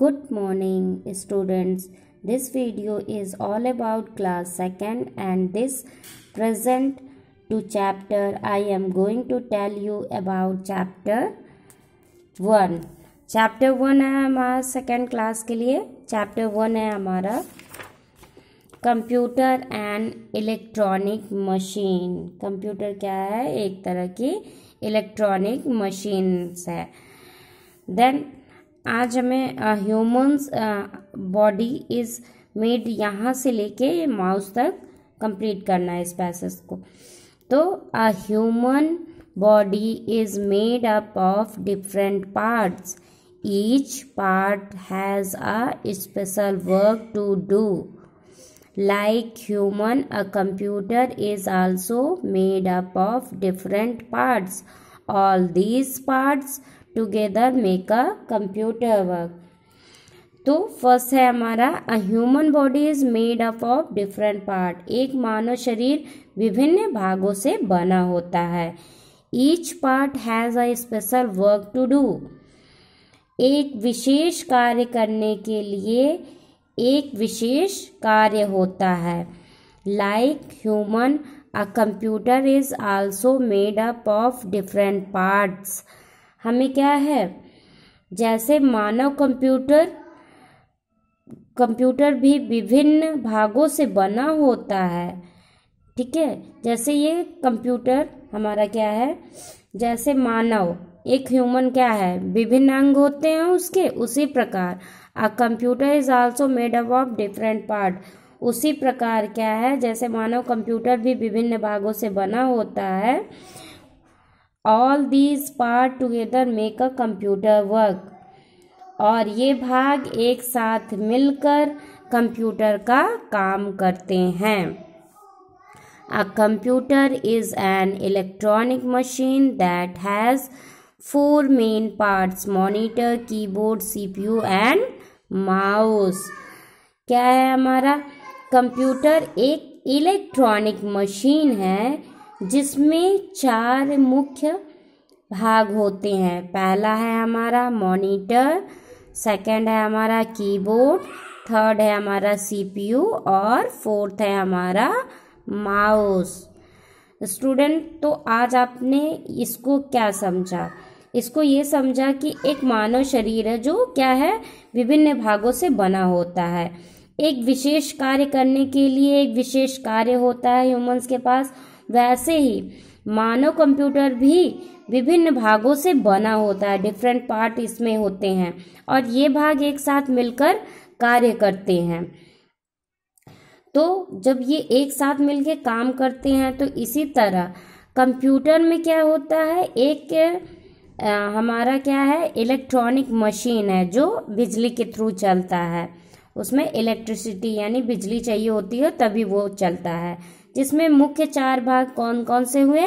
good morning students this video is all about class second and this present to chapter i am going to tell you about chapter one chapter one hai hamara second class ke liye chapter one hai hamara computer and electronic machine computer kya hai ek tarah ki electronic machines hai then आज हमें humans body is made यहाँ से लेके mouse तक complete करना है इस passage को तो a human body is made up of different parts each part has a special work to do like human a computer is also made up of different parts all these parts together make a computer work तो first है हमारा a human body is made up of different part एक मानव शरीर विभिन्न भागों से बना होता है each part has a special work to do एक विशेष कार्य करने के लिए एक विशेष कार्य होता है like human a computer is also made up of different parts हमें क्या है जैसे मानव कंप्यूटर कंप्यूटर भी विभिन्न भागों से बना होता है ठीक है जैसे ये कंप्यूटर हमारा क्या है जैसे मानव एक ह्यूमन क्या है विभिन्न अंग होते हैं उसके उसी प्रकार a computer is also made up of different part उसी प्रकार क्या है जैसे मानव कंप्यूटर भी विभिन्न भागों से बना होता है all these part together make a computer work और ये भाग एक साथ मिलकर कंप्यूटर का काम करते हैं a computer is an electronic machine that has four main parts monitor keyboard CPU and mouse क्या है हमारा कंप्यूटर एक इलेक्ट्रॉनिक मशीन है जिसमें चार मुख्य भाग होते हैं पहला है हमारा मॉनिटर सेकंड है हमारा कीबोर्ड थर्ड है हमारा सीपीयू और फोर्थ है हमारा माउस स्टूडेंट तो आज आपने इसको क्या समझा इसको ये समझा कि एक मानव शरीर है जो क्या है विभिन्न भागों से बना होता है एक विशेष कार्य करने के लिए एक विशेष कार्य होता है ह्यूमंस के पास वैसे ही मानव कंप्यूटर भी विभिन्न भागों से बना होता है डिफरेंट पार्ट इसमें होते हैं और ये भाग एक साथ मिलकर कार्य करते हैं तो जब ये एक साथ मिलकर काम करते हैं तो इसी तरह कंप्यूटर में क्या होता है एक आ, हमारा क्या है इलेक्ट्रॉनिक मशीन है जो बिजली के थ्रू चलता है उसमें इलेक्ट्रिसिटी यानी बिजली चाहिए होती है हो, तभी वो चलता है जिसमें मुख्य चार भाग कौन कौन से हुए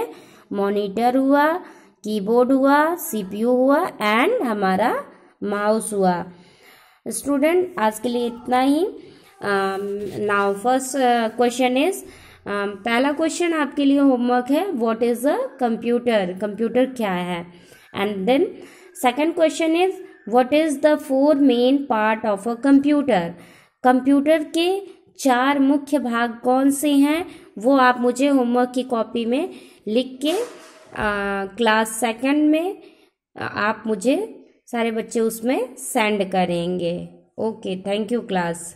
मॉनिटर हुआ कीबोर्ड हुआ सीपीयू हुआ एंड हमारा माउस हुआ स्टूडेंट आज के लिए इतना ही नाउ फर्स्ट क्वेश्चन इज पहला क्वेश्चन आपके लिए होमवर्क है what is a computer computer क्या है and then second question is what is the four main part of a computer computer के चार मुख्य भाग कौन से हैं वो आप मुझे होमवर्क की कॉपी में लिख के क्लास सेकंड में आप मुझे सारे बच्चे उसमें सेंड करेंगे ओके थैंक यू क्लास